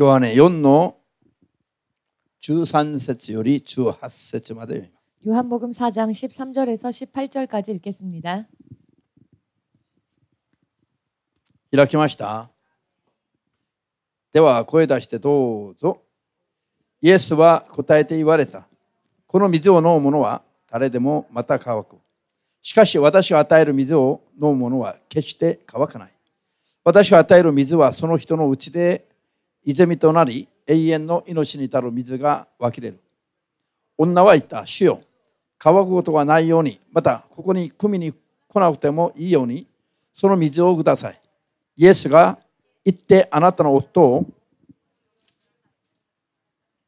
ヨハネ4の13節より18節まで読みます。요한복음4장13절에서18절까지읽겠습니다이렇게ましたでは声出してどうぞ예수와答えて言われたこの水を飲む者は誰でもまた乾く。しかし私が与える水を飲む者は決して乾かない。私が与える水はその人のうちで泉となり永遠の命に至る水が湧き出る女は言った主よ乾くことがないようにまたここに組に来なくてもいいようにその水をくださいイエスが行ってあなたの夫を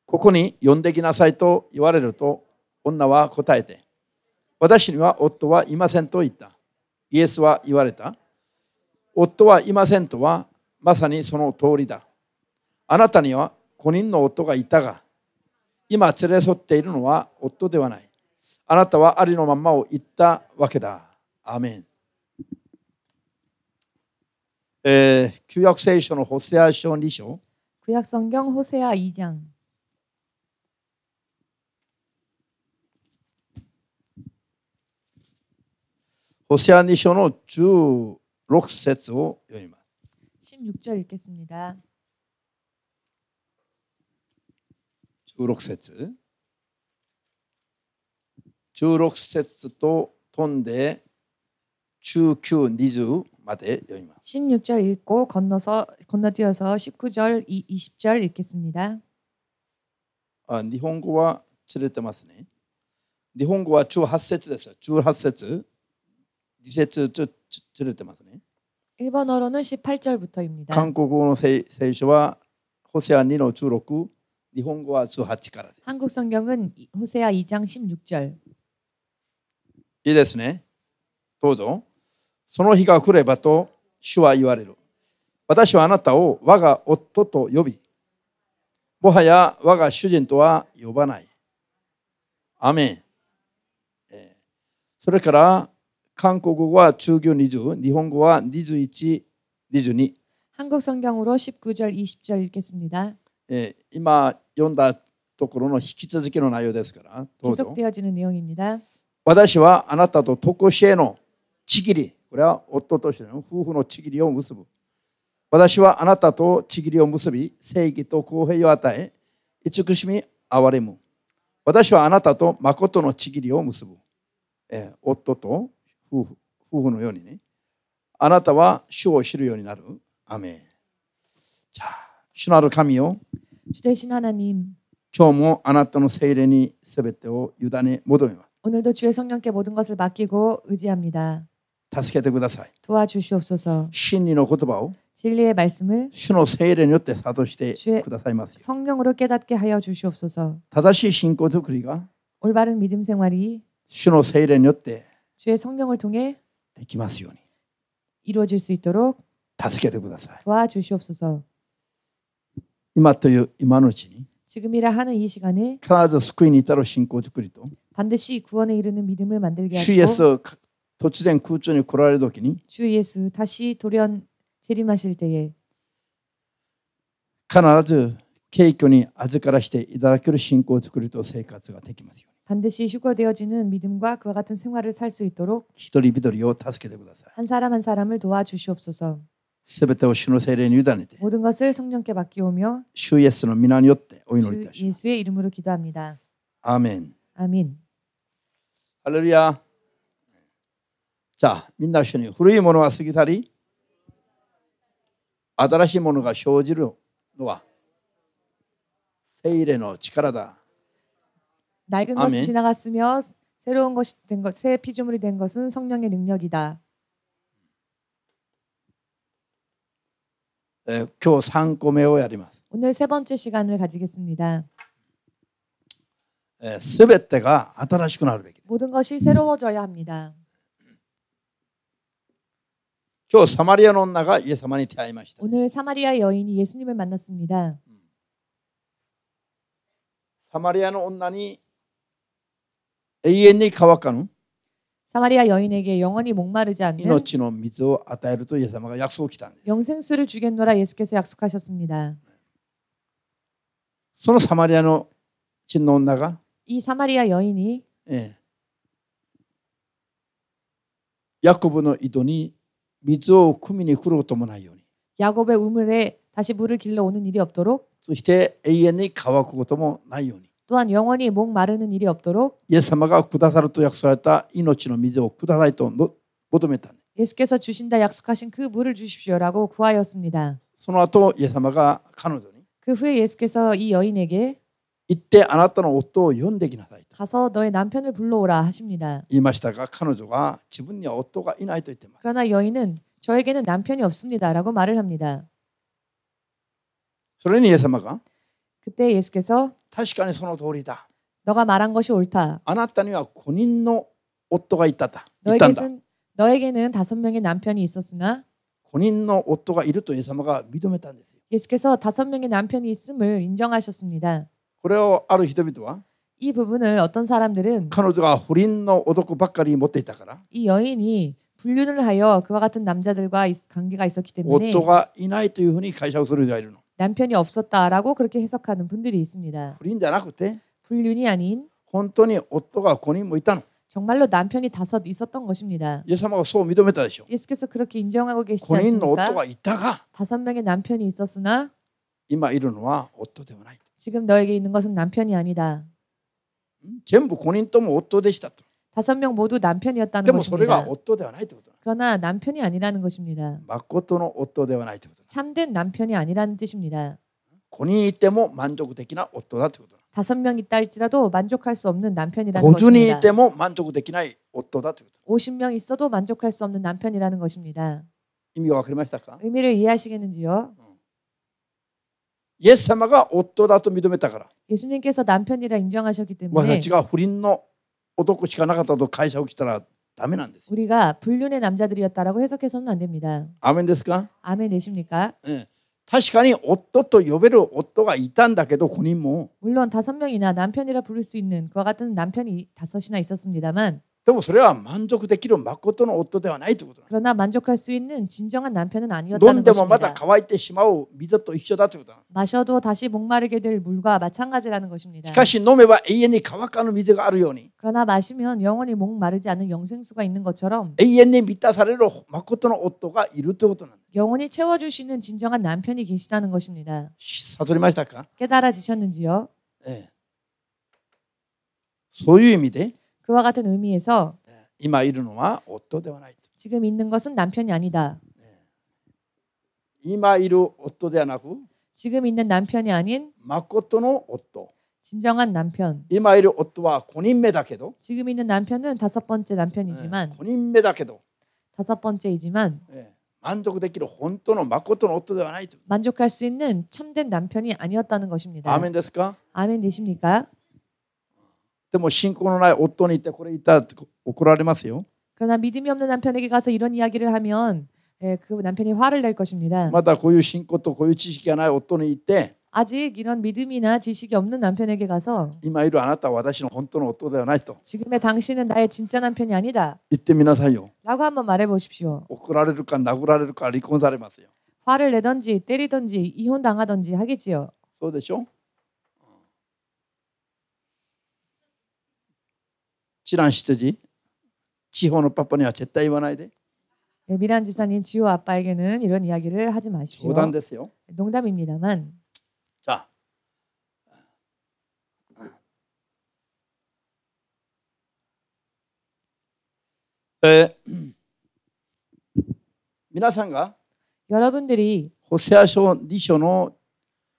ここに呼んできなさいと言われると女は答えて私には夫はいませんと言ったイエスは言われた夫はいませんとはまさにその通りだあなたには5人の夫がいたが、今連れ添っているのは夫ではない。あなたはありのままを言ったわけだ。アメン。えー、旧約聖書のホセア書2章。旧約聖書ホセア2 장。 ホセア2章の16節を読みます。16절읽겠습니다 16節16節と飛んで19、20 16절 읽고 건너서 건너뛰어서 19절, 20절 읽겠습니다. 아, 일본어와 釣れてますね. 일본어와 18節です. 18節. 2節釣れてますね. 일본어로는 18절부터입니다. 한국어의聖書はホセア2の16 한국 성경은 호세아 2장 16절. 이ですね. 도도. その日が来ればと主は言われる。私はあなたを我が夫と呼び、もはや我が主人とは呼ばない。 아멘. 예. それから 한국어와 주교 20, 일본어와 21, 22. 한국 성경으로 19절, 20절 읽겠습니다. えー、今読んだところの引き続きの内容ですから。계속되어지는내私はあなたととこしえのちぎり、これは夫としての夫婦のちぎりを結ぶ。私はあなたとちぎりを結び、正義と公平を与え、慈しみ憐れむ。私はあなたと誠のちぎりを結ぶ。えー、夫と夫婦夫婦のようにね。あなたは主を知るようになる。アメじゃあ、主なる神よ。 주대신 하나님. 今日もあなたの聖霊にすべてを委ね求めます. 오늘도 주의 성령께 모든 것을 맡기고 의지합니다. 助けてください. 도와주시옵소서. 신의 言葉を 진리의 말씀을 신의 세례によっ 사도시되くださいます. 성령으로 깨닫게 하여 주시옵소서. 다시 신고づくりが 올바른 믿음 생활이 신의 세례によっ 주의 성령을 통해 できますよう 이루어질 수 있도록 助けてください. 도와주시옵소서. 今という今のうちに 지금이라 하는 이시간에 반드시 구원에 이르는 믿음을 만들게 하시고 주 예수 突然 구주에 来ら주 예수 다시 돌연 재림하실 때에 必ず謙虚に預からしていただける信仰づくりと生活ができますよ 반드시 휴거되어지는 믿음과 그와 같은 생활을 살 수 있도록 한 사람 한 사람을 도와주시옵소서. 全てを 주의 聖 모든 것을 성령께 맡기오며 주 예수의 이름으로 기도합니다. 아멘. 아멘. 할렐루야. 자, 민나시니 후르이 모노와 스기다리 아다라시 모노가 쇼지루 노와 세일의 치카라다. 낡은 아멘. 것이 지나갔으며 새로운 것이 된 것, 새 피조물이 된 것은 성령의 능력이다. 今日3個目をやります。오늘세번째시간을가지겠습니다全てが新しくなるべき모든것이새로워져야합니다今日サマリアの女がイエス様に出会いました。오늘사마리아여인이예수님을만났습니다サマリアの女に永遠に乾かぬ 사마리아 여인에게 영원히 목마르지 않는 영생수를 주겠노라 예수께서 약속하셨습니다. 사마리아의 진노나가 이 사마리아 여인이 예. 야곱의 이돈이 미즈 쿠미니 구르토모나요니 야곱의 우물에 다시 물을 길러 오는 일이 없도록 또永遠に乾くこともないように 또한 영원히 목 마르는 일이 없도록 예사마가 구다사로 또 약속했다. 이노치노 미조 구다사이 또 모둠했다. 예수께서 주신다 약속하신 그 물을 주십시오라고 구하였습니다. 소나토 예사마가 간호더니 그 후에 예수께서 이 여인에게 이때 안았던 옷도 연대기나다. 가서 너의 남편을 불러오라 하십니다. 이마시다가 카노조가 지분이 옷도가 이나이도 있대 그러나 여인은 저에게는 남편이 없습니다라고 말을 합니다. 그러니 예사마가 그때 예수께서 確かにその通りだ. 너가 말한 것이 옳다. 아나타니와 군인의 오토가 있다다. 너에게는 너에게는 다섯 명의 남편이 있었으나 군인의 오토가 이르도 예수마가 믿음했다는 데요. 예수께서 다섯 명의 남편이 있음을 인정하셨습니다. 그래요. 아르 히도미도와 이 부분을 어떤 사람들은 카노드가 후린노 오도쿠 까리 못돼 있다가라. 이 여인이 불륜을 하여 그와 같은 남자들과 관계가 있었기 때문에 오토가 이나이というふうに解釈する人がるの 남편이 없었다라고 그렇게 해석하는 분들이 있습니다. 不倫じゃなくて 불륜이 아닌 本当に夫が5人もいたの 뭐 정말로 남편이 다섯 있었던 것입니다. 예수님께そう認めたでしょ. 예수께서 그렇게 인정하고 계시지 않습니까? 다섯 명의 남편이 있었으나 今いるのは夫ではない 지금 너에게 있는 것은 남편이 아니다. 全部5人とも夫でした 음, 다섯 명 모두 남편이었다는 그러니까 뭐 것입니다. 그러나 남편이 아니라는 것입니다. 참된 남편이 아니라는 뜻입니다. 다섯 명이 딸지라도 만족할 수 없는 남편이라는 것입니다. 50명 있어도 만족할 수 없는 남편이라는 것입니다. 의미를 이해하시겠는지요? 어. 예수님께서 남편이라 인정하셨기 때문에 男しかなかったと会社を来たらダメなんです。 우리가 불륜의 남자들이었다라고 해석해서는 안 됩니다. アーメンで 아멘 되십니까? ええ確かに夫と呼べる夫がいたんだけど、5人も。 예. 물론 다섯 명이나 남편이라 부를 수 있는 그와 같은 남편이 다섯이나 있었습니다만 でもそれは満足できる誠の夫ではないということ。 그러나 만족할 수 있는 진정한 남편은 飲 아니었다는 んでもまた 것입니다. 乾いてしまう水と一緒だということだ。 마셔도 다시 목마르게 될 물과 마찬가지라는 것입니다. しかし飲めば永遠に乾かぬ水があるように 그러나 마시면 영원히 목마르지 않은 영생수가 있는 것처럼 永遠に満たされる誠の夫がいるということなんだ。 영원히 채워주시는 진정한 남편이 계시다는 것입니다. 悟りましたか、 깨달아지셨는지요? ええ、そういう意味で 그와 같은 의미에서 이마 이루노와 옷도 되나이 지금 있는 것은 남편이 아니다. 이마 이루 옷도 되나고 지금 있는 남편이 아닌 마코토노 옷도 진정한 남편. 이마 이루 옷도와 고인메다케도 지금 있는 남편은 다섯 번째 남편이지만 네, 고인메다케도 다섯 번째이지만 네, 만족되기로 혼또는 마코토는 옷도가 아니 만족할 수 있는 참된 남편이 아니었다는 것입니다. 아멘 됐을까? 아멘 되십니까? でも信仰のない夫に言ってこれ言ったら怒られますよ。 뭐 그러나 믿음이 없는 남편에게 가서 이런 이야기를 하면 예, 그 남편이 화를 낼 것입니다. 마다고유신고또고유지식이하나의がない夫に 아직 이런 믿음이나 지식이 없는 남편에게 가서 이今いるあなたは私는本当の夫되어ないと 지금의 당신은 나의 진짜 남편이 아니다. 이って나사요 라고 한번 말해 보십시오. 오라ら르る나殴라れ르か리콘사れ마스요 화를 내던지 때리던지 이혼 당하던지 하겠지요. そうでしょ 지난시더지 지혼 오빠 뻔해 제따 입어놔야 돼. 네, 미란 집사님 지호 아빠에게는 이런 이야기를 하지 마십시오. 농담 됐어요. 농담입니다만. 자. 에, 미나상가 여러분들이 호세아쇼 니쇼노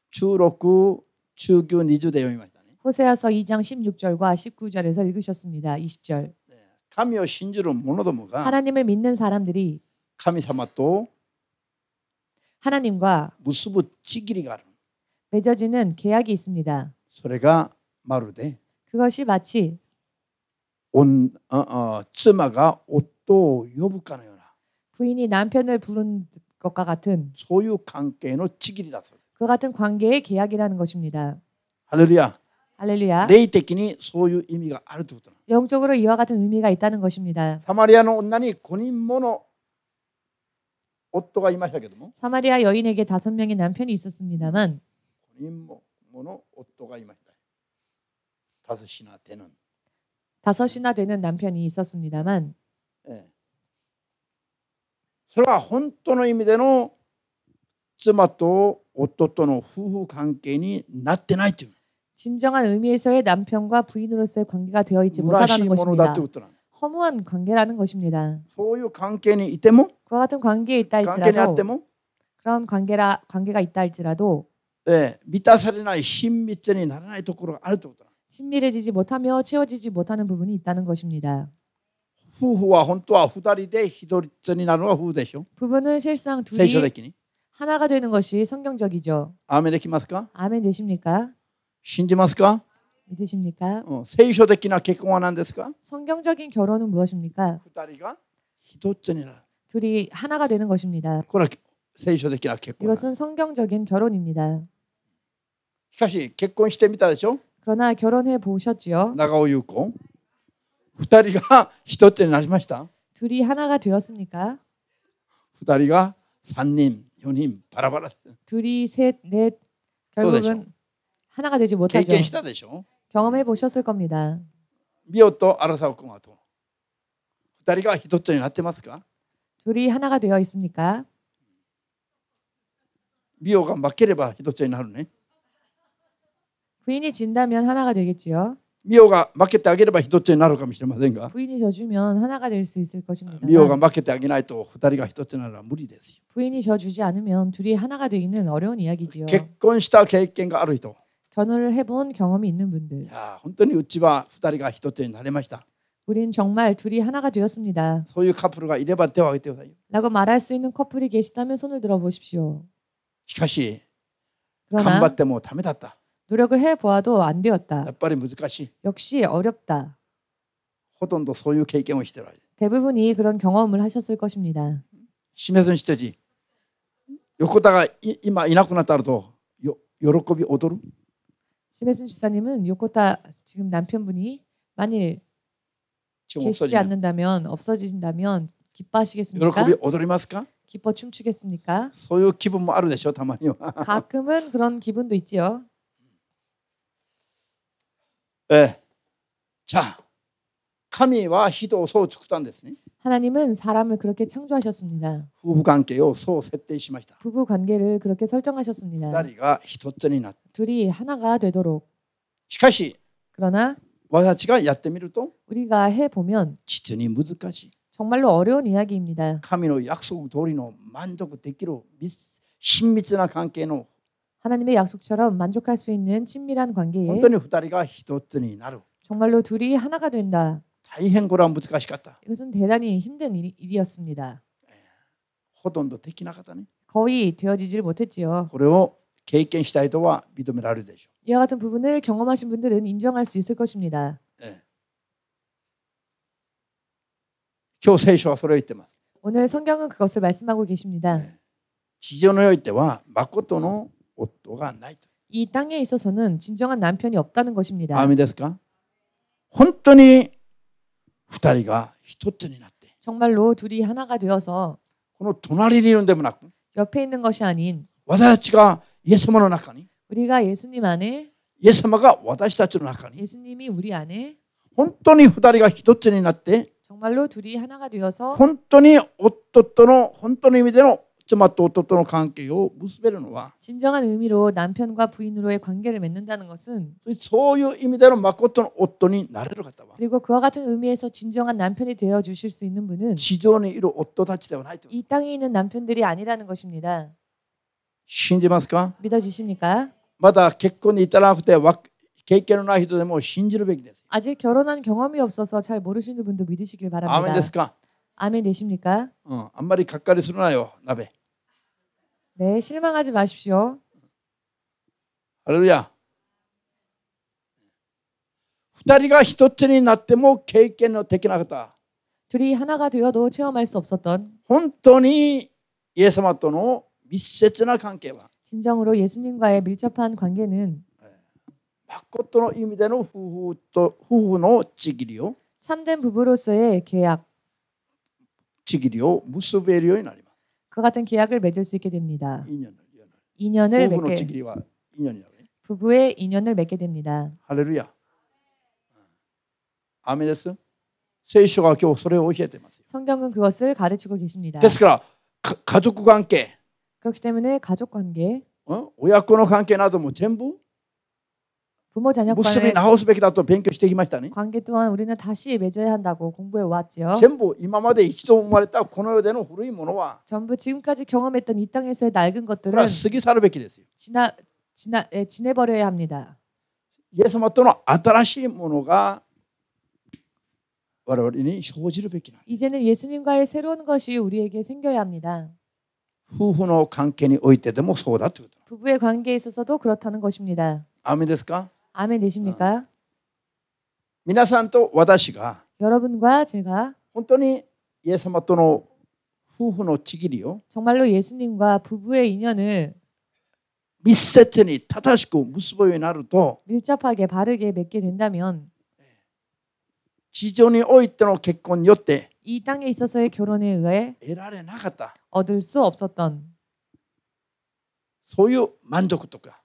주로쿠 주교 니주 대용이만 호세아서 2장 16절과 19절에서 읽으셨습니다. 20절. 감이요 신지를 모노도 뭐가 하나님을 믿는 사람들이 감이사마또 하나님과 무스부 찌기리가 맺어지는 계약이 있습니다. 소래가 마루데 그것이 마치 온 어어 어, 쯔마가 옷도 요부가나요라 부인이 남편을 부른 것과 같은 소유 관계의 찌기리다. 그 같은 관계의 계약이라는 것입니다. 할렐루야. 할렐루야. 레이 때끼니 소유 의미가 아르두다. 영적으로 이와 같은 의미가 있다는 것입니다. 사마리아는 온난이 군인모노 옷도가 이마야게도 사마리아 여인에게 다섯 명의 남편이 있었습니다만 군인모노 옷도가 이마이다. 다섯이나 되는 다섯이나 되는 남편이 있었습니다만 예. 서라 혼돈의 의미대로 妻と夫との夫婦関係になってないという。 진정한 의미에서의 남편과 부인으로서의 관계가 되어 있지 못하다는 것입니다. 허무한 관계라는 것입니다. 소유 관계에 있다면 그와 같은 관계에 있다 할지라도 그런 관계라 관계가 있다 할지라도 네, 미타사리나 힘미전이 나라나 도구로 알도구나. 친밀해지지 못하며 채워지지 못하는 부분이 있다는 것입니다. 후후와 혼또와 후다리대 히도리전이 나누어 후대쇼. 부부는 실상 둘이 하나가 되는 것이 성경적이죠. 아멘 되십니까? 아멘 되십니까? 신じますか 믿으십니까? 어, 세이쇼데키나 결혼は何ですか? 성경적인 결혼은 무엇입니까? 2人が 그 1つになる. 둘이 하나가 되는 것입니다. 그러나 세이쇼데키나 결혼. 이것은 성경적인 결혼입니다. しかし結婚してみたでし 그러나 결혼해 보셨지요? 나가오 유코. 2人が 1つになりました? 둘이 하나가 되었습니까? 2人が 3인, 4인 바라바라. 둘이 셋, 넷 결국은 하나가 되지 못하죠. 経験 경험해 보셨을 겁니다. 미오토 아라사오코마토. 2人が 히토쩌니 나테마스까? 둘이 하나가 되어 있습니까? 미오가 맡게레바 히토쩌니 나루네. 부인이 진다면 하나가 되겠지요. 미호가 맡겠다 하기레바 히토째 나로 가미시마센가 부인이 져주면 하나가 될 수 있을 것입니다. 미호가 맡겠다 하기나이 또후다가 그 히토째 나라 무리데스. 부인이 져주지 않으면 둘이 하나가 되기는 어려운 이야기지요. 결혼した経験がある人 결혼을 해본 경험이 있는 분들. 야, 혼돈이 우찌와 후다리가 히도테 나레마시다. 우린 정말 둘이 하나가 되었습니다. 소유 카프르 이래봐 대화가 되어요. 라고 말할 수 있는 커플이 계시다면 손을 들어보십시오. 시카시 간바 때문에 다다 노력을 해 보아도 안 되었다. 빨리 무지까시. 역시 어렵다. 호돈도 소유 경험이 시더라. 대부분이 그런 경험을 하셨을 것입니다. 심해선 시대지. 요코다가 이마 이나쿠나 따라도 요로코비 오도루. 김혜순 집사님은 요코타 지금 남편분이 만일 지금 계시지 없어지냐? 않는다면 없어지신다면 기뻐하시겠습니까? 기뻐 춤추겠습니까? 소유 기분 뭐 아루 되 다만요. 가끔은 그런 기분도 있지요. 네. 자, 神は 히도소 축산됐으니 하나님은 사람을 그렇게 창조하셨습니다. 부부 관계요 소 셋대시마시다. 부부 관계를 그렇게 설정하셨습니다. 다리가 히도전이나 둘이 하나가 되도록. 시카시 그러나 와사치가 야때미를또 우리가 해 보면 지전이 무드까지 정말로 어려운 이야기입니다. 하나님 약속 도리노 만족 되기로 신밀한 관계노 하나님의 약속처럼 만족할 수 있는 친밀한 관계에 혼돈의 후다리가 히도전이 나로 정말로 둘이 하나가 된다. 다 이것은 대단히 힘든 일, 이었습니다 예. 호돈도 되기 나갔다니. 거의 되어지질 못했지요. 그리고 계획된 시다이도 믿음이라를 되죠. 이와 같은 부분을 경험하신 분들은 인정할 수 있을 것입니다. 네. 시와 오늘 성경은 그것을 말씀하고 계십니다. 예. 지전이 땅에 있어서는 진정한 남편이 없다는 것입니다. 아멘ですか? 本当に二人が 1つに 났대. 정말로 둘이 하나가 되어서 この隣にいるんでもなく 옆에 있는 것이 아닌 私たちが 예수様の中に 우리가 예수님 안에 イエス様が私たちの中に 예수님이 우리 안에 本当に二人が一つになって 정말로 둘이 하나가 되어서 本当に夫との本当の意味での妻と夫との関係を結べるの 진정한 의미로 남편과 부인으로의 관계를 맺는다는 것은 そういう意味での誠の夫になれる方は 그리고 그와 같은 의미에서 진정한 남편이 되어 주실 수 있는 분은 地上にいる夫たちではない이 땅에 있는 남편들이 아니라는 것입니다. 信じますか 믿어지십니까? まだ結婚に至らなくて経験のない人でも信じるべきです。 아직 결혼한 경험이 없어서 잘 모르시는 분도 믿으시길 アーメンです 바랍니다. 아멘 되십니까? 어, 한 마리 가까이 쓰나요, 나베. 네, 실망하지 마십시오. 할렐루야. 二人が一つになっても経験のできなかった。 둘이 하나가 되어도 체험할 수 없었던 本当にイエス様との密接な関係は 진정으로 예수님과의 밀접한 관계는 誠の意味での夫婦と夫婦のちぎりを 참된 부부로서의 계약 ちぎりを結べるようになり그 같은 계약을 맺을 수 있게 됩니다. 인연을 인연을, 인연을 맺게 인연이라고 부부의 인연을 맺게 됩니다. 할렐루야. 아멘 됐어? 세이가 교소에 오셔야 됩니 성경은 그것을 가르치고 계십니다. 그래서 가족 관계. 그렇기 때문에 가족 관계. 어? 오약권의 관계 나도 뭐 전부 부모 자녀간의 관계 또한 우리는 다시 맺어야 한다고 공부해 왔지요. 전부 이마마대 이치도 말했다 고노여대는 후르이 모노와. 전부 지금까지 경험했던 이 땅에서의 낡은 것들은 쓰기사를 뵙게 됐어요. 지나 지나 예, 지내버려야 합니다. 예수마또는 아따라시 모노가 우리는 효지를 뵙기나. 이제는 예수님과의 새로운 것이 우리에게 생겨야 합니다. 뭐 부부의 관계에 있어서도 그렇다는 것입니다. 아멘ですか? 아멘 되십니까? 皆さんと私が 여러분과 제가 本当にイエス様との夫婦のちぎりを 정말로 예수님과 부부의 인연을 密接に正しく結ぶようになると 밀접하게 바르게 맺게 된다면 地上においての結婚によって이 땅에 있어서의 결혼에 의해 得られなかった 얻을 수 없었던 そういう満足とか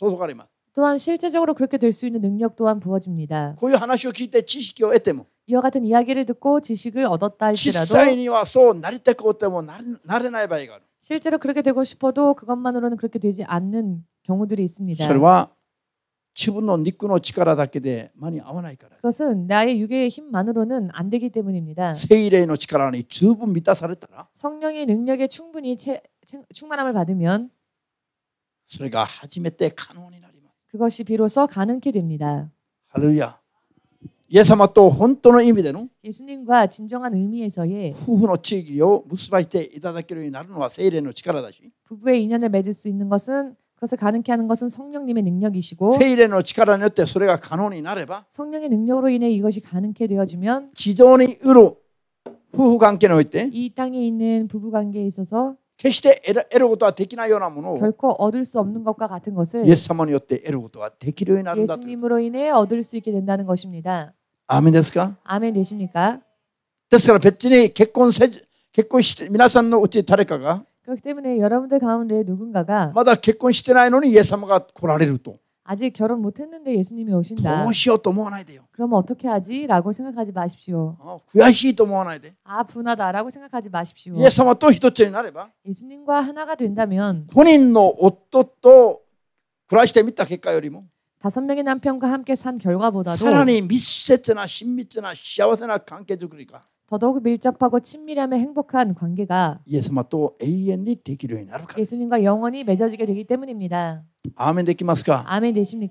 소속하리만. 또한 실제적으로 그렇게 될 수 있는 능력 또한 부어집니다. 고요 하나시 기때 지식이요 에때모. 이와 같은 이야기를 듣고 지식을 얻었다 할지라도 실제로 그렇게 되고 싶어도 그것만으로는 그렇게 되지 않는 경우들이 있습니다. 그것은 나의 육의 힘만으로는 안 되기 때문입니다. 성령의 능력에 충분히 채, 충만함을 받으면 그러니까 하짐의 때 가노니나리마. 그것이 비로소 가는 길입니다. 할렐루야. 예사마 또 혼돈을 의미되는 예수님과 진정한 의미에서의 후후노치기요 무스바이테 이다다키로이 나르노와 세일레노 치카라다시 부부의 인연을 맺을 수 있는 것은 그것을 가능케 하는 것은 성령님의 능력이시고 세일레노 치카라뇨 때 소리가 가노니 나레바 성령의 능력으로 인해 이것이 가능케 되어지면 지존의 의로 후후 관계는 올때이 땅에 있는 부부 관계에 있어서 決して得ることはできないようなものを결얻을수없는것과같은것을예수様によって得ることができるようになるんだ예수님으로인해얻을수있게된다는것입니다ですかアメでしみかですから別に結婚せ結婚して皆さんのうち誰かが그렇기때문에여러분들가운데누군가가まだ結婚してないのにイエス様が来られると 아직 결혼 못 했는데 예수님이 오신다. 도시오 또모아야 돼요. 그러 어떻게 하지라고 생각하지 마십시오. 어, 구야시 또모아야 돼. 아, 분하다라고 생각하지 마십시오. 예수와 또 히토체니 나래봐. 예수님과 하나가 된다면 본인의 옷도 또 그라시테 밑다 결과よりも 다섯 명의 남편과 함께 산 결과보다도 사랑이 미세트나 신미트나 시아세나 관계죠 그니까 더더욱 밀접하고 친밀함에 행복한 관계가 예수와 또永遠に되기를 나 예수님과 영원히 맺어지게 되기 때문입니다. 아멘 メンできますかアーメンでしみ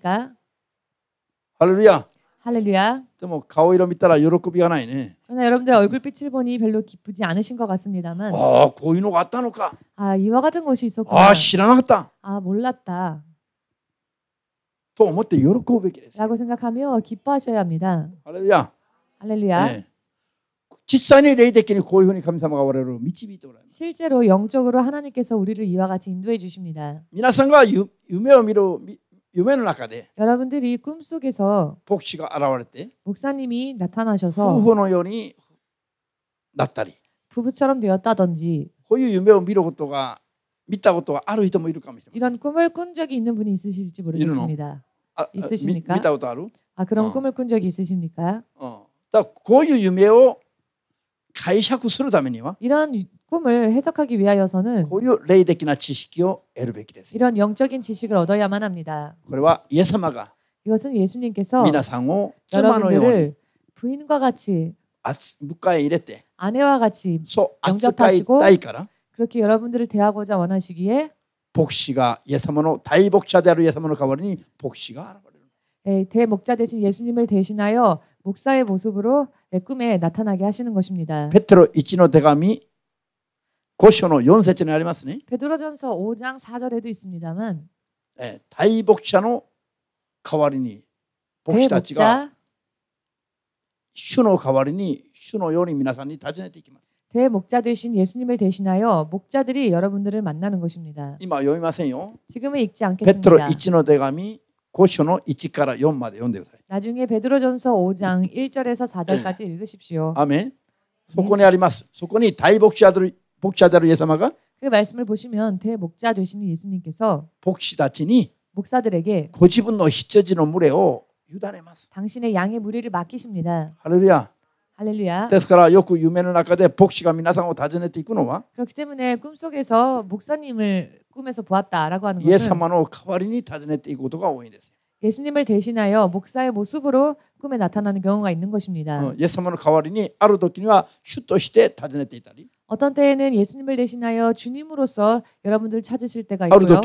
할렐루야. 뭐 가오이로 믿다라 여러분이가 나이네. 그러나 여러분들 얼굴빛을 보니 별로 기쁘지 않으신 것 같습니다만. 아 고인호 왔다 놓까. 아 이와 같은 것이 있었구나. 아 실안았다. 아 몰랐다. 또 어머때 여러분에게. 라고 생각하며 기뻐하셔야 합니다. 할렐루야. 할렐루야. 네. 実際に霊的に 고유니 감사마가 와라로 믿집이 있더 실제로 영적으로 하나님께서 우리를 이와 같이 인도해 주십니다. 미나상과 유메오미로 유메는 아까데. 여러분들이 꿈 속에서 복시가 알아왔대. 목사님이 나타나셔서 후보노연이 났다리. 부부처럼 되었다든지. 고유 유메오미로 것도가 믿다고 또 아루 이도 뭐 이럴까 합니 이런 꿈을 꾼 적이 있는 분이 있으실지 모르겠습니다. 아, 아, 있으십니까? 믿다고 또 아루? 아 그런 어. 꿈을 꾼 적이 있으십니까? 어. 나 고유 유메오 会社をするためには 이런 꿈을 해석하기 위하여서는 こういう霊的な知識を得るべきです。 이런 영적인 지식을 얻어야만 합니다. これはイエス様が 이것은 예수님께서 皆さんを妻のように 여러분들을 부인과 같이 迎え入れて 아내와 같이 そう扱いたいから 그렇게 여러분들을 대하고자 원하시기에 牧師がイエス様の大牧者であるイエス様の代わりに牧師が現れる。 예, 대목자 대신 예수님을 대신하여 목사의 모습으로 예, 꿈에 나타나게 하시는 것입니다. 베드로 이치 대감이 고시노 4세전에 아리마스니 베드로전서 5장 4절에도 있습니다만 예, 다이자노 가와리니 복시다치가 슈노 가와리니 슈노 요니 미나산이 다전에도 있기만 대목자 되신 예수님을 대신하여 목자들이 여러분들을 만나는 것입니다. 지금은 읽지 않겠습니다. 베드로 이치 대감이 고쇼노 이치카라 연마대 연대요. 나중에 베드로전서 5장 1절에서 4절까지 읽으십시오. 아멘. 소권이 네. 아리마스. 소권이 다이복자들복자들 예사마가 그 말씀을 보시면 대목자 되시는 예수님께서 복시다치니 목사들에게 고집은 너 히쳐지는 물에요. 유단에마 당신의 양의 무리를 맡기십니다. 할렐루야. 할렐루야. ですからよく夢の中で牧師が皆さんを訪ねていくのは 그렇기 때문에 꿈속에서 목사님을 꿈에서 보았다라고 하는 예, 것은 예사만을代わりに訪ねていくことが多いんです. 예수님을 대신하여 목사의 모습으로 꿈에 나타나는 경우가 있는 것입니다. 어, 예사만을代わりにある時には主として訪ねていたり 어떤 때에는 예수님을 대신하여 주님으로서 여러분들 찾으실 때가 있고요.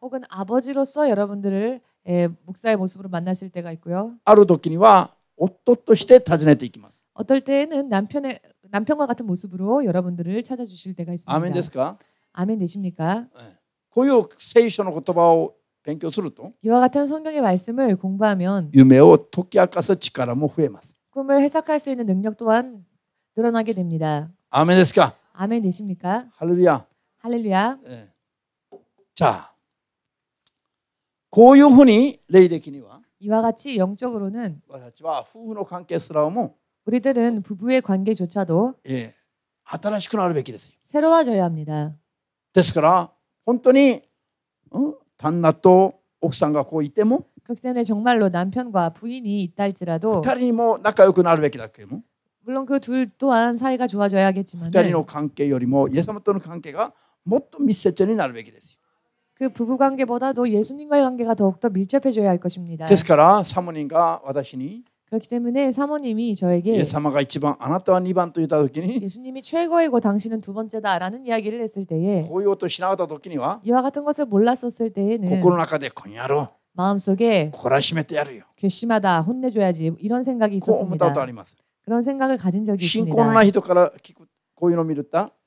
혹은 아버지로서 여러분들을 예, 목사의 모습으로 만나실 때가 있고요. 아르도끼니와 어떨 때는 남편의 남편과 같은 모습으로 여러분들을 찾아주실 때가 있습니다. アー 아멘 되십니까? 네. 이와 같은 성경의 말씀을 공부하면 꿈을 해석할 수 있는 능력 또한 늘어나게 됩니다. アー 아멘 되십니까? ハレルヤ。 할렐루야. 네. 자, 고유훈이 레이데키니와 이와 같이 영적으로는 우리들은 부부의 관계조차도 예, 새로워져야 합니다. ですから本当 어, 정말로 남편과 부인이 있달지라도 뭐 뭐? 물론 그 둘 또한 사이가 좋아져야겠지만 2人の関係よりもイエス様との関係がもっと密接になるべきで 그 부부 관계보다도 예수님과의 관계가 더욱더 밀접해져야 할 것입니다. ですか 사모님과 私に 그렇기 때문에 사모님이 저에게 예사마가 1번, 아나타와 2번 と言った時に 예수님이 최고이고 당신은 두 번째다라는 이야기를 했을 때에 이와 같은 것을 몰랐었을 때에는 마음속에 괘씸하다, 혼내줘야지 뭐 이런 생각이 있었습니다. 그런 생각을 가진 적이 있습니다.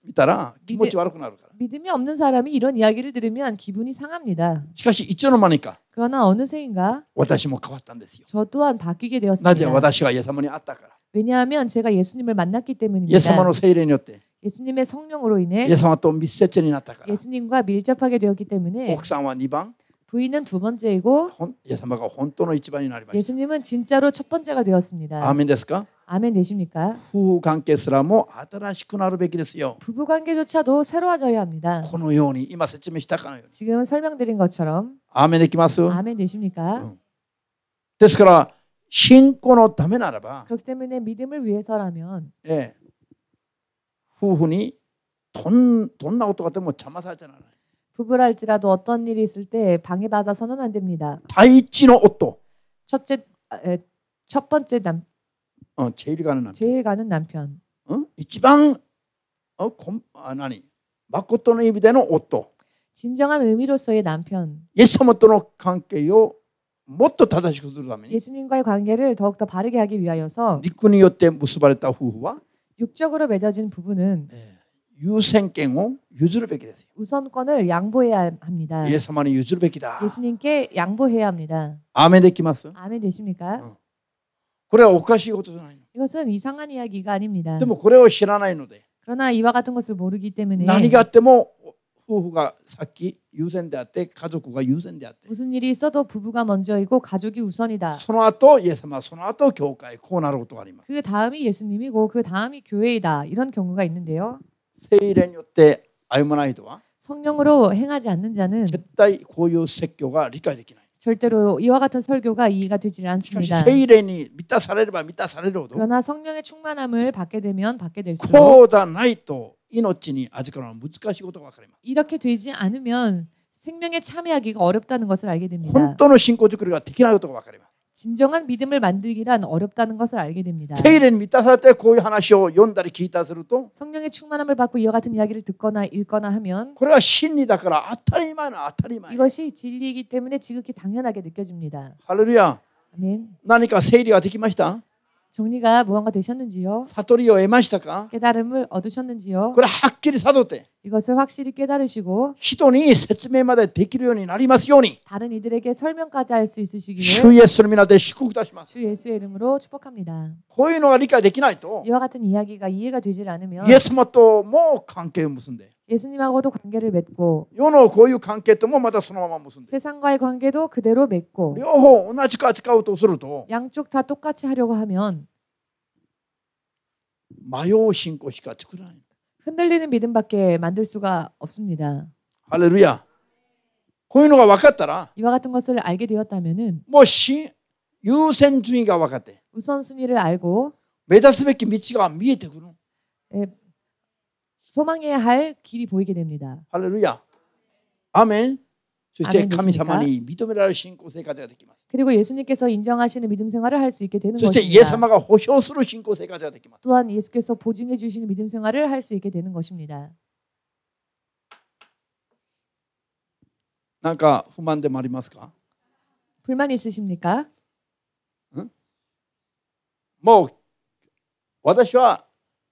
믿음, 気持ち悪くなるから. 믿음이 없는 사람이 이런 이야기를 들으면 기분이 상합니다. しかしいつの間にか 그러나 어느새인가 私も変わったんです저 또한 바뀌게 되었습니다. なぜ私がイエス様に会ったから. 왜냐하면 제가 예수님을 만났기 때문입니다. イエス様の聖霊によ 예수님의 성령으로 인해 イエス様と密接になった 예수님과 밀접하게 되었기 때문에 奥さんは2番 부인은 두 번째이고 예수님은 혼돈의 집안이나 예수님은 진짜로 첫 번째가 되었습니다. 아멘 됐을까? 아멘 되십니까? 부 관계스라모 아다라시쿠 나르베키데스요. 부부 관계조차도 새로워져야 합니다. 코노요니 이마 세쯤에 시작하는 지금 설명드린 것처럼 아멘 되기마스. 아멘 되십니까? 그래서 신고노 다메나라바. 그렇기 때문에 믿음을 위해서라면 예. 후훈이 돈돈 나올 것 같으면 참아서 하잖아 부부랄지라도 어떤 일이 있을 때 방해받아서는 안 됩니다. 다이치노 옷도. 첫째 에, 첫 번째 남. 어 제일 가는 남편. 제일 가는 남편. 어 이지방 어곰 아, 아니 마코토노 이비데 옷도. 진정한 의미로서의 남편. 예수모토노 관계요. 모토 다다시고 들으라면 예수님과의 관계를 더욱더 바르게 하기 위하여서 니쿠니요 때 무스바레타 후후와 육적으로 맺어진 부부는 네. 유생깽호 유주를 베게 됐어요. 우선권을 양보해야 합니다. 예수만의 유주를 베기다. 예수님께 양보해야 합니다. 아멘 됐기마스. 아멘 되십니까? 그래 오카시 것도 아니. 이것은 이상한 이야기가 아닙니다. 뭐 그래요 싫어나이노데. 그러나 이와 같은 것을 모르기 때문에 나니가 때모 후후가 사기 유센대한 가족과 유센대한 무슨 일이 있어도 부부가 먼저이고 가족이 우선이다. 소나또 예수마 소나또 교회 코나로도 아니마. 그 다음이 예수님이고 그 다음이 교회이다 이런 경우가 있는데요. 세일엔 요때 알만나이도와 성령으로 행하지 않는 자는 제다 고요 세교가 리까되기나 절대로 이와 같은 설교가 이해가 되지 않습니다. 세일엔이 믿다 사례를봐 믿다 사례로도 그러나 성령의 충만함을 받게 되면 받게 될수록 코다 나이토 이노치니 아직까지는 무지카시고도가 그래 이렇게 되지 않으면 생명에 참여하기가 어렵다는 것을 알게 됩니다. 혼돈을 신고 죽으리가 특히나 것도가 그래 진정한 믿음을 만들기란 어렵다는 것을 알게 됩니다. 성령의 충만함을 받고 이와 같은 이야기를 듣거나 읽거나 하면 이것이 진리이기 때문에 지극히 당연하게 느껴집니다. 할렐루야. 아멘. 나니까 세리가 듣기마시다. 정리가 무언가 되셨는지요? 사토리요 에마시다까? 깨달음을 얻으셨는지요? 그걸 확실히 사도때. 이것을 확실히 깨달으시고 시돈이 세츠마다 되기로니 나리마스요니. 다른 이들에게 설명까지 할 수 있으시기를 주 예수님이나데 시국다시마. 주 예수의 이름으로 축복합니다. 고인호가 리카 되기나 또. 이와 같은 이야기가 이해가 되질 않으면 예수만 또뭐 관계 무슨데. 예수님하고도 관계를 맺고 요노 고유 관계 때문에 마 소나마 무슨 세상과의 관계도 그대로 맺고 요호 오나지까지 가고도 쓰러도 양쪽 다 똑같이 하려고 하면 마요 신고 시까지 그러니 흔들리는 믿음밖에 만들 수가 없습니다. 할렐루야. 고인호가 왔갔더라. 이와 같은 것을 알게 되었다면은 뭐시 유선순위가 왔갔대. 우선순위를 알고 매다스베키 미치가 미에 되구나. 소망해야 할 길이 보이게 됩니다. 할렐루야. 아멘. そして神様に認められる信仰生活ができます。 그리고 예수님께서 인정하시는 믿음 생활을 할 수 있게 되는 것입니다. 또한 예수께서 보증해 주시는 믿음 생활을 할 수 있게 되는 것입니다. なんか不満でもありま 불만 있으십니까? 응? 뭐私は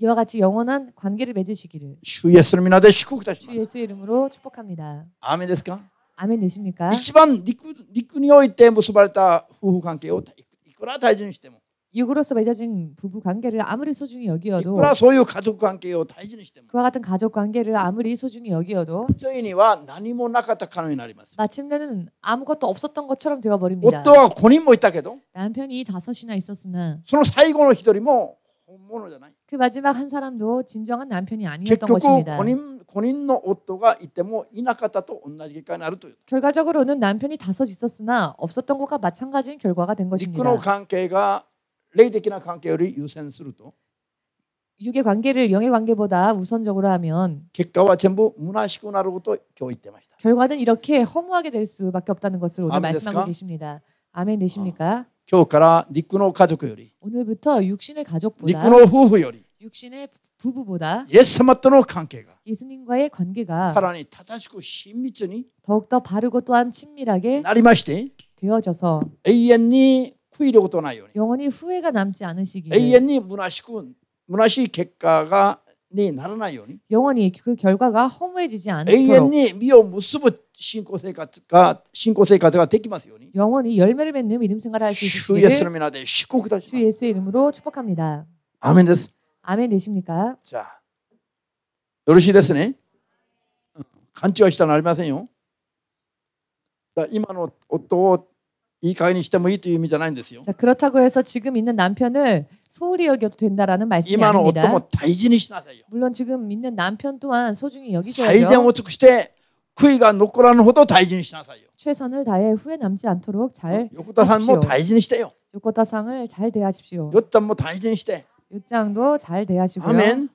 이와 같이 영원한 관계를 맺으시기를 주 예수님이나 되시고 주예수 이름으로 축복합니다. 아멘 됐을까? 아멘 되십니까? 이치반 니쿠니오이때 무스발타 후후 관계요 이거라 다이진 시대 뭐 육으로서 맺어진 부부 관계를 아무리 소중히 여기어도 이거라 소유 가족 관계요 다이진 시대 뭐 그와 같은 가족 관계를 아무리 소중히 여기어도 저희니와 나니모 나카타카노이 나리마침내는 아무것도 없었던 것처럼 되어 버립니다. 또 고닌 뭐 있다게도 남편이 다섯이나 있었으나 서로 사이고노 히도리모 뭐, 혼모노잖아요. 그 마지막 한 사람도 진정한 남편이 아니었던 것입니다. 본인 본인의 오토가 있때모 뭐 이나카타도 온나지가 나루토. 결과적으로는 남편이 다섯 있었으나 없었던 것과 마찬가지인 결과가 된 것입니다. 이코 관계가 레이데키나 관계를 유선すると 육의 관계를 영의 관계보다 우선적으로 하면 결과와 전부 무나시고 나르고도 교이때마이다. 결과는 이렇게 허무하게 될 수밖에 없다는 것을 오늘 말씀하고 계십니다. 아멘 되십니까? 어. 今日から肉の家族より 오늘부터 육신의 肉 가족보다 の夫婦より 육신의 부부보다 イエス様との関係が 예수님과의 さ 관계가 らに正しく親密に 더욱더 바르고 또한 친밀하게 なりまして 되어져서 永遠に悔いることないように 영원히 후회가 남지 않으시기를 永遠に虚しく虚しい結果がにならないように 영원히 그 결과가 허무해지지 永遠 않도록 に身を結ぶ 신고生活が信仰生活ができますよう영원히열매를맺는믿음생활을할수있으시기를주예수이나되시축복합니다아멘오늘말씀을통해서 우리가 믿음생활을하는데 아멘 되십니까? 자, 요러시ですね. 어, 간지하시다なりませ 자, 이만 옷도 이 가인이 시대면 이또 의미じゃないん 자, 그렇다고 해서 지금 있는 남편을 소홀히 여겨도 된다라는 말씀이 아닙니다. 이만 옷도 뭐 대진이 시나세요. 물론 지금 있는 남편 또한 소중히 여기셔야죠. 사이대 옷도 시대 크기가높고라는 호도 다이진시나사요. 최선을 다해 후회 남지 않도록 잘 어? 요코다산 뭐 다이진시대요. 요코다상을 잘 대하십시오. 요딴 뭐 다이진시대. 요짱도 잘 대하시고요. 아멘.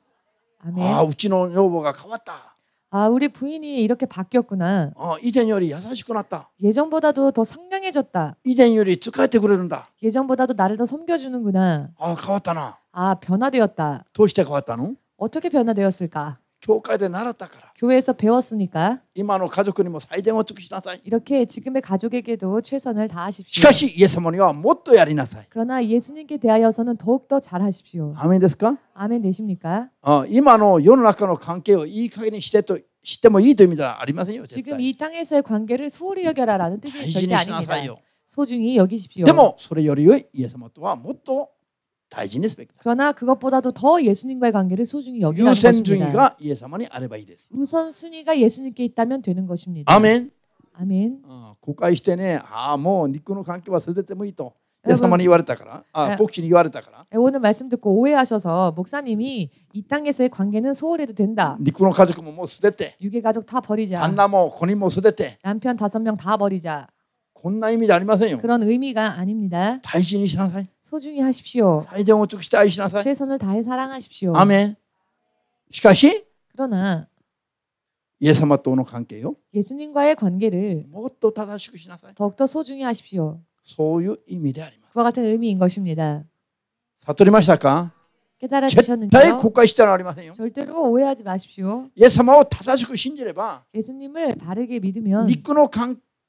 아멘. 아 우찌노 여보가 가왔다. 아 우리 부인이 이렇게 바뀌었구나. 어 이젠열이 야사시고났다. 예전보다도 더 상냥해졌다. 이젠열이 축하한테 그러는다. 예전보다도 나를 더 섬겨주는구나. 아 가왔다나. 아 변화되었다. 도시대 가왔다노. 어떻게 변화되었을까? 教会で 나았다から. 교회에서 배웠으니까. 이만호 가족들이 뭐 사이쟁 어떻게 지나다. 이렇게 지금의 가족에게도 최선을 다하십시오. 시카시 예수님이와 못도 야리나사이. 그러나 예수님께 대하여서는 더욱 더 잘하십시오. 아멘 됐을까? 아멘 되십니까? 어, 이만호 요나카노 관계의 이익하기는 시대도 시대뭐 이듬이다 아니마세요. 지금 이 땅에서의 관계를 소홀히 여겨라라는 뜻이 절대 아닙니다. 소중히 여기십시오. でもそれより上イエス様とはも 그러나 그것보다도 더 예수님과의 관계를 소중히 여기는 것입니다. 우선 순위가 예수님께 있다면 되는 것입니다. 아멘. 아멘. 어, 고가이시테네. 아, 뭐 니코노 관계와 세대때문이 또 예수님이 말했다から. 아, 복신이 말했다から. 예, 오늘 말씀 듣고 오해하셔서 목사님이 이 땅에서의 관계는 소홀해도 된다. 니코노 가족뭐 세대때. 뭐 유괴 가족 다 버리자. 안나모 고니 뭐 세대때. 남편 다섯 명 다 버리자. 그런 의미가 아닙니다. 소중히 하십시오. 최선을 다해 사랑하십시오. 아멘. 시카시 그러나 예사마 또는 관계요. 예수님과의 관계를 뭐 더욱더 소중히 하십시오. 소유 의미다. 그와 같은 의미인 것입니다. 사토리마시다까? 깨달아지셨는지요? 절대로 오해하지 마십시오. 예수님을 바르게 믿으면 믿고 관계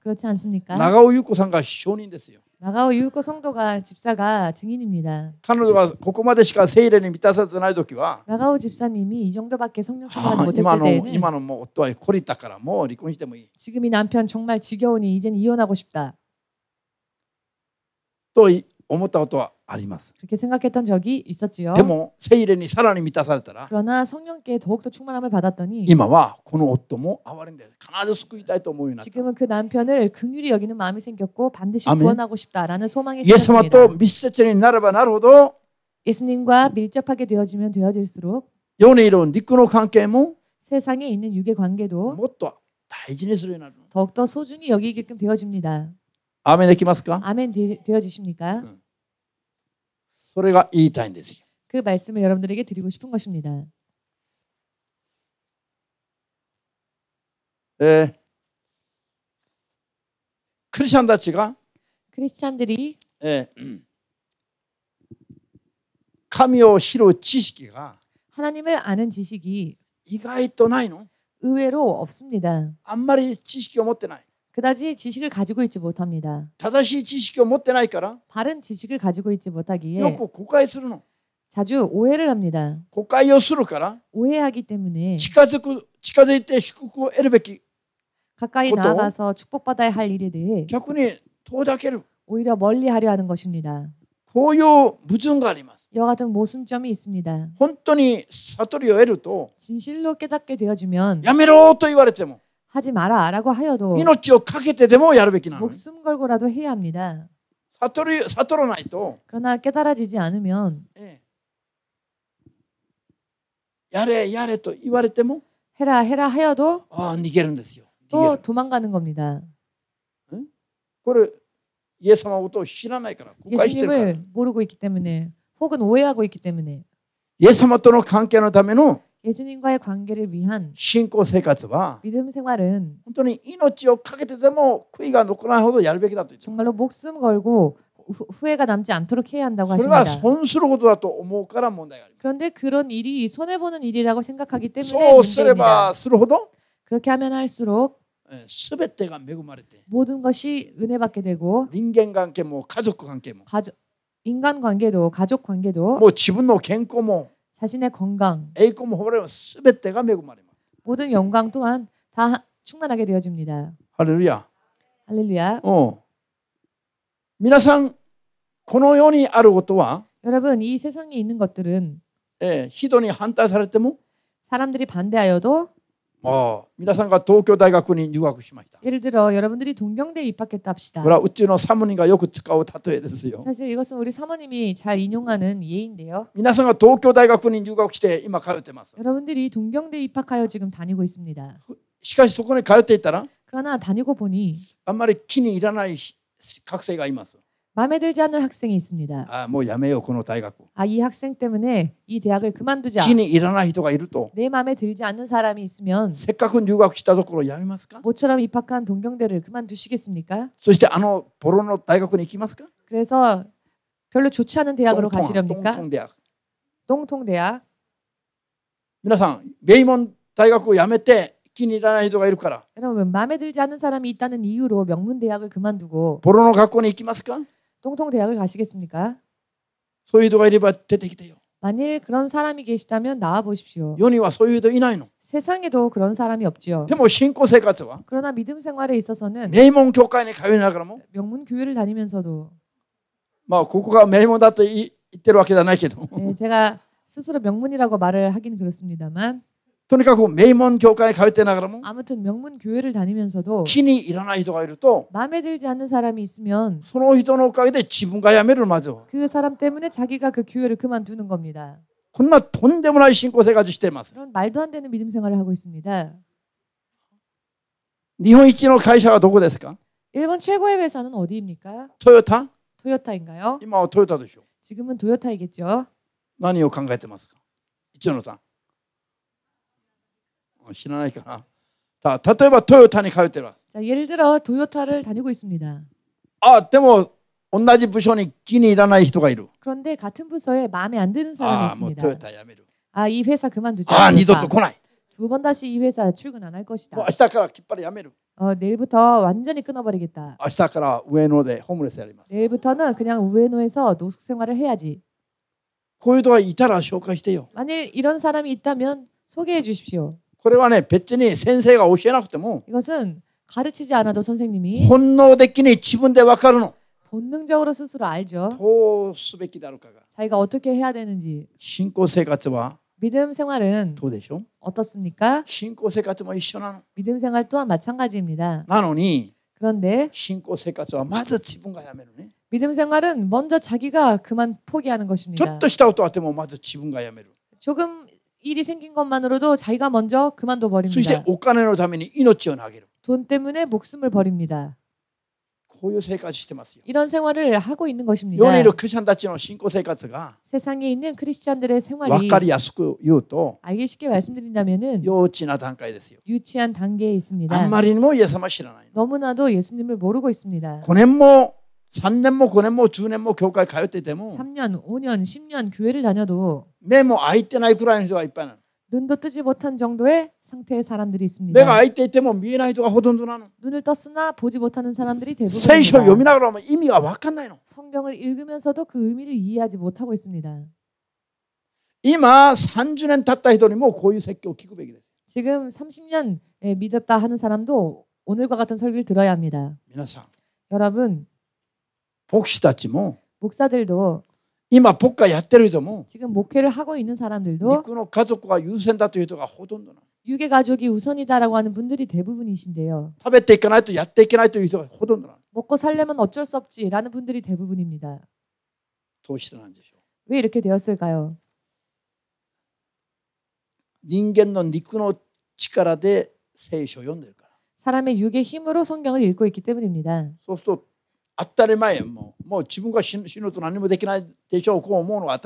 그렇지 않습니까? 나가오 육고상가 쇼인데요 나가오 유고 성도가 집사가 증인입니다. 카노가 고코마데시가 세일에 미타사도 나 도끼와 나가오 집사님이 이 정도밖에 성령 충만 아, 못했을 때는 이만은 뭐 또아이 코리타카라 뭐 리콘시테 뭐 지금 이 남편 정말 지겨우니 이젠 이혼하고 싶다. 또 그렇게 생각했던 적이 있었지요. 그러나 성령으로 충만함을 받고 그 뭐 나면 지금은 그 남편을 긍휼히 여기는 마음이 생겼고 반드시 구원하고 싶다라는 소망이 생겼습니다. 예수님과 밀접하게 되어지면 되어질수록 세상에 있는 육의 관계도 뭐 더욱더 소중히 여기게끔 되어집니다. 아멘 되십니까? 아멘 되어지십니까? それが言いたいんで그 말씀을 여러분들에게 드리고 싶은 것입니다. 에, 네. 크리스천 다치가 크리스천들이 에, 네. 카미오 시로 지식이가 하나님을 아는 지식이 이가이 또 나이노 의외로 없습니다. 아무리 지식이 없대 나이. 그다지 지식을 가지고 있지 못합니다. 正しい知識を持ってないか 바른 지식을 가지고 있지 못하기에 く誤解する 자주 오해를 합니다. 誤解をするから、 오해하기 때문에 近づく、近づいて祝福を得るべき。 가까이 나가서 축복받아야 할 일에 대해 逆に遠ざける。 오히려 멀리하려 하는 것입니다. こういう矛盾があ 같은 모순점이 있습니다. 本当に悟りを得ると、 진실로 깨닫게 되어지면 やめろと言われても、 하지 마라라고 하여도 민노치오 가게때 되면 목숨 걸고라도 해야 합니다. 사토리 사토로 나이또 그러나 깨달아지지 않으면 예. 야레 야레 또 이와레때모 해라 해라 하여도 아 니게는데요. 또 도망가는 겁니다. 응? 그걸 예수하고 또 신하나이까라 예수님을 모르고 있기 때문에 혹은 오해하고 있기 때문에 예수와 또는 관계는 다면은 예수님과의 관계를 위한 신고 생활과 믿음 생활은 본토니 이노치오 카게테데 쿠이가 뭐 놓거나 해도 야르베다또 정말로 목숨 걸고 후회가 남지 않도록 해야 한다고 하십니다. 그런데 그런 일이 손해 보는 일이라고 생각하기 음, 때문에 문제입니다. 그렇게 하면 할수록 예, 모든 것이 은혜 받게 되고 인간관계 뭐, 뭐 가족 관계 뭐 가족 인간 관계도 가족 관계도 뭐 집은 뭐 갱고 뭐 자신의 건강, 모든 영광 또한 다 충만하게 되어집니다. 할렐루야. 할렐루야. 어. 미나상 고노요니 아르고또와 여러분 이 세상에 있는 것들은 예, 히돈이 한타 살았대 사람들이 반대하여도 もう皆さんが東京大学に入学しました。예를들어여러분들이 어. 동경대에 입학했다 합시다. 그러우찌노사모님과よく使う例えですよ. 사실 이것은 우리 사모님이 잘 인용하는 예인데요. 皆さんが東京 대학원에 입학して 今通ってます. 여러분들이 동경대에 입학하여 지금 다니고 있습니다. しかしそこに通っていたら 그러나 다니고 보니 아무리 기니 일어나이 학생이 있어. 마음에 들지 않는 학생이 있습니다. 아, 뭐 야매요, 그노 대학. 아, 이 학생 때문에 이 대학을 그만두자. 신이 일어나 히도가 이르도. 내 마음에 들지 않는 사람이 있으면. 색깔은 유학 시다도로 야매마스까? 모처럼 입학한 동경대를 그만두시겠습니까? 소시테 아노 보로노 대학은 이키마스까? 그래서 별로 좋지 않은 대학으로 동통, 가시렵니까? 동통대학. 동통대학. 皆さん名門大学を辞めて気に入らない人がいるから。여러분 마음에 들지 않는 사람이 있다는 이유로 명문 대학을 그만두고 보로노 학원에行きます 통통 대학을 가시겠습니까? 소위도가 이리봐 대대기대요. 만일 그런 사람이 계시다면 나와 보십시오. 요니와 소유도 이나이노. 세상에도 그런 사람이 없지요. 뭐 신고 생활와. 그러나 믿음 생활에 있어서는 매몬 교관에 가면나 그러면 명문 교회를 다니면서도 뭐 국가가 매몬 다또 이때로 왔기도 나이게도. 네, 제가 스스로 명문이라고 말을 하긴 그렇습니다만 그러니까 그 메이먼 교과에가갈 때나 그러면 아무튼 명문 교회를 다니면서도 긴이 일어나 이도가이르또 마음에 들지 않는 사람이 있으면 소노 히도노 가이데 지분가야매를 맞어그 사람 때문에 자기가 그 교회를 그만두는 겁니다. 혼나 돈 때문에 신고세 가지시대 맞아. 그런 말도 안 되는 믿음 생활을 하고 있습니다. 일본의 진노 회사가 도구ですか? 일본 최고의 회사는 어디입니까? 토요타? 토요타인가요? 이마 토요타도쇼. 지금은 도요타이겠죠. 나니요 考えてますか?이천호さ 어, 신나니까. 자, 타토에바 토요타니 가요때라. 자, 예를 들어 도요타를 다니고 있습니다. 아, 데모 온나지 부서니 끼니 일어나이 히토가 이루. 그런데 같은 부서에 마음에 안 드는 사람이 아, 뭐 있습니다. 뭐 토요타 야메루. 아, 이 회사 그만두자. 아, 니도 또 코나이. 두번 다시 이 회사 출근 안 할 것이다. 뭐, 아시타카라 깃발이 야메루. 어, 내일부터 완전히 끊어버리겠다. 아시타카라 우에노데 홈레스 야리마. 내일부터는 그냥 우에노에서 노숙 생활을 해야지. 고유도가 이타라 쇼카시요 만일 이런 사람이 있다면 소개해 주십시오. これはね、別に先生が教えなくても。이것은 가르치지 않아도 선생님이 혼노 대끼니 지분 대 와카르 노. 본능적으로 스스로 알죠. 도스베키다루카가. 자기가 어떻게 해야 되는지. 신고 생활과 믿음 생활은 도대쇼? 어떻습니까? 신고 생활도 일시나 믿음 생활 또한 마찬가지입니다. 나노니 그런데 신고 생활과 마저 지분과 야메루네. 믿음 생활은 먼저 자기가 그만 포기하는 것입니다. 저도 시다고 또 하면 먼저 지분과 야메루. 조금 일이 생긴 것만으로도 자기가 먼저 그만둬 버립니다. そしてお金のために命を投げる。돈 때문에 목숨을 버립니다. 고요 생활을してますよ. 이런 생활을 하고 있는 것입니다. 요네로 크리스천들의 신고 생활가 세상에 있는 크리스천들의 생활이 와카리야스쿠言う 알기 쉽게 말씀드린다면은 요치나 단계ですよ. 유치한 단계에 있습니다. 아마리모 예수만 知らない. 너무나도 예수님을 모르고 있습니다. 고년모 3년 뭐5뭐 주년뭐 교회 가요 때 되면 3년, 5년, 10년 교회를 다녀도 매뭐 아이 때나 이구라에서 와 있빠는 눈도 뜨지 못한 정도의 상태의 사람들이 있습니다. 내가 아이 때 때면 뭐 미나이도가 호돈도나는 눈을 떴으나 보지 못하는 사람들이 대부분입니다. 세이셔 요미나 그러면 의미가 와칸나이노. 성경을 읽으면서도 그 의미를 이해하지 못하고 있습니다. 이마 산주년 탔다 해더니 뭐 고유 새끼 기구백이 돼. 지금 30년 믿었다 하는 사람도 오늘과 같은 설교를 들어야 합니다. 미나상. 여러분 복시다지 뭐. 목사들도 이마 복가 야때르죠 뭐. 지금 목회를 하고 있는 사람들도 이코노 가족과 유센다도 해도가 호돈도나. 유괴 가족이 우선이다라고 하는 분들이 대부분이신데요. 타베테 있거나도 야때 있거나도 해도가 호돈도나. 먹고 살려면 어쩔 수 없지라는 분들이 대부분입니다. 도시는 짓이요. 왜 이렇게 되었을까요? 인간은 니꾸노 치카라데 세쇼요 사람의 육의 힘으로 성경을 읽고 있기 때문입니다. 소소 当たり前もうもう自分が死ぬと何もできないでしょうこう思うの 뭐, 뭐 뭐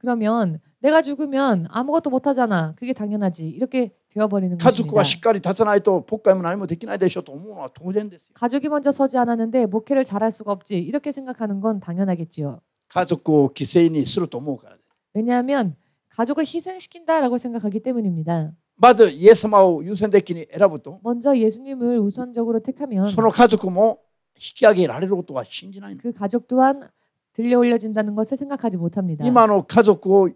그러면 내가 죽으면 아무것도 못 하잖아. 그게 당연하지. 이렇게 되어 버리는 가족과 식가리 다떠나이도 복가면 아니면 되기 되셔 도무나 도전됐어. 가족이 먼저 서지 않았는데 목회를 잘할 수가 없지. 이렇게 생각하는 건 당연하겠지요. 가족과 기세인이 쓰러 도모가. 왜냐하면 가족을 희생시킨다라고 생각하기 때문입니다. 맞아. 예수마오 유선되기니 에라부터. 먼저 예수님을 우선적으로 택하면 서로 가족고 뭐 희귀하게 라리로또 신지나이. 그 가족 또한 들려 올려진다는 것을 생각하지 못합니다. 이만호 가족고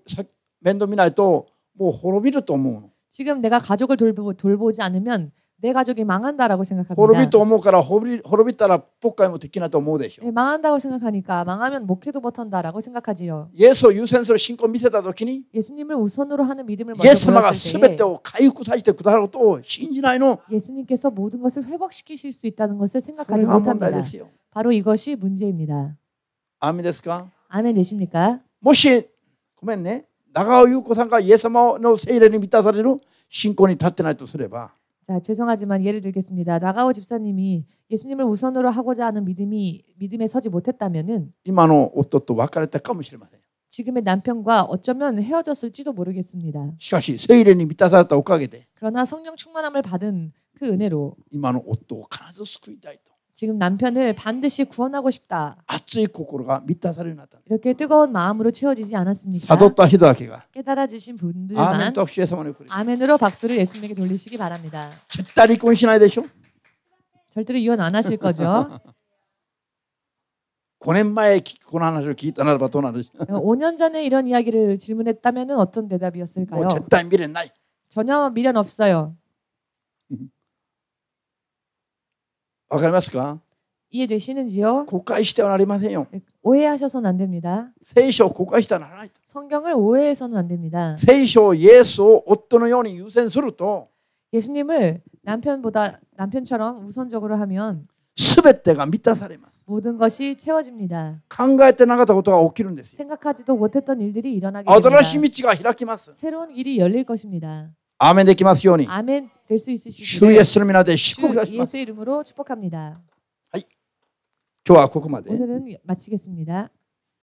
맨도미나 또뭐 호로비를 또 뭐. 지금 내가 가족을 돌보, 돌보지 않으면 내 가족이 망한다라고 생각합니다. 호로비 도모가라 호로비 호로비 따라 복가면 뭐 듣기나 또 못해요. 예, 망한다고 생각하니까 망하면 목회도 못한다라고 생각하지요. 예수 유선으로 신고 밑에다 놓기니 예수님을 우선으로 하는 믿음을 먼저 예수마가 스베테오 가이쿠 사이테 고또 신진하이노 예수님께서 모든 것을 회복시키실 수 있다는 것을 생각하지 그러니까 못합니다. 바로 이것이 문제입니다. 아멘ですか? 아멘 되십니까? 혹시 고맙네. 나가오 유고상과 예수마의 세례를 믿다 사리로 신권이 닿지 않았다 すれば 자, 죄송하지만 예를 들겠습니다. 나가오 집사님이 예수님을 우선으로 하고자 하는 믿음이 믿음에 서지 못했다면은 이만호 옷도 또 와카르타 까무시르마세요. 지금의 남편과 어쩌면 헤어졌을지도 모르겠습니다. 시카시 세일에니 미타사다 오카게 돼. 그러나 성령 충만함을 받은 그 은혜로 이만호 옷도 가나도 스쿠이다이도. 지금 남편을 반드시 구원하고 싶다. 아쯔이 고꾸로가 믿다사를 났다. 이렇게 뜨거운 마음으로 채워지지 않았습니까? 사도다 히다케가 깨달아지신 분들만 아멘 으로 박수를 예수님에게 돌리시기 바랍니다. 제 딸이 꼰신하야 되쇼? 절대로 이혼 안 하실 거죠? 5년만에 고난하실 기 떠나라 봐 떠나라. 5년 어, 전에 이런 이야기를 질문했다면 어떤 대답이었을까요? 뭐, 미련 전혀 미련 없어요. わかりますか이해되시는지요誤解してはなりませんよ。 오해하셔서는 안 됩니다. 聖書を誤解してならない 성경을 오해해서는 안 됩니다. 聖書をイエスを夫のように優先すると 예수님을 남편보다 남편처럼 우선적으로 하면 全てが満たされます。 모든 것이 채워집니다. 생각하지도 못했던 일들이 일어나게 됩니다. 새로운 길이 열릴 것입니다. 아멘 되기만 요니 아멘 될 수 있으시기를 주 예수를 나되 축복하시 예수 이름으로 축복합니다. 좋아 고구마대 오늘은 마치겠습니다.